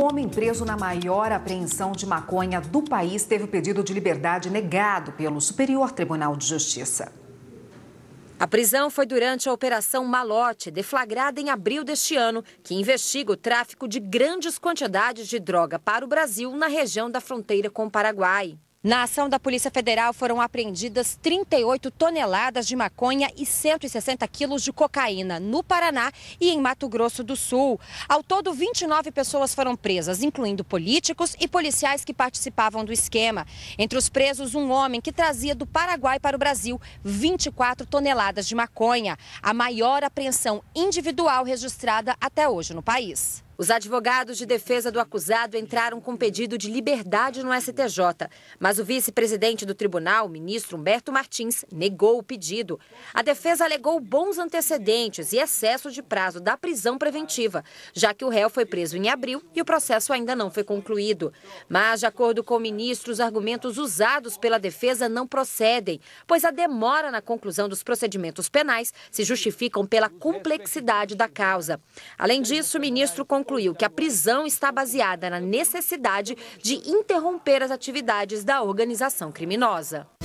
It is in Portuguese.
O homem preso na maior apreensão de maconha do país teve o pedido de liberdade negado pelo Superior Tribunal de Justiça. A prisão foi durante a Operação Malote, deflagrada em abril deste ano, que investiga o tráfico de grandes quantidades de droga para o Brasil na região da fronteira com o Paraguai. Na ação da Polícia Federal foram apreendidas 38 toneladas de maconha e 160 quilos de cocaína no Paraná e em Mato Grosso do Sul. Ao todo, 29 pessoas foram presas, incluindo políticos e policiais que participavam do esquema. Entre os presos, um homem que trazia do Paraguai para o Brasil 24 toneladas de maconha, a maior apreensão individual registrada até hoje no país. Os advogados de defesa do acusado entraram com pedido de liberdade no STJ, mas o vice-presidente do tribunal, ministro Humberto Martins, negou o pedido. A defesa alegou bons antecedentes e excesso de prazo da prisão preventiva, já que o réu foi preso em abril e o processo ainda não foi concluído. Mas, de acordo com o ministro, os argumentos usados pela defesa não procedem, pois a demora na conclusão dos procedimentos penais se justificam pela complexidade da causa. Além disso, o ministro concluiu concluiu que a prisão está baseada na necessidade de interromper as atividades da organização criminosa.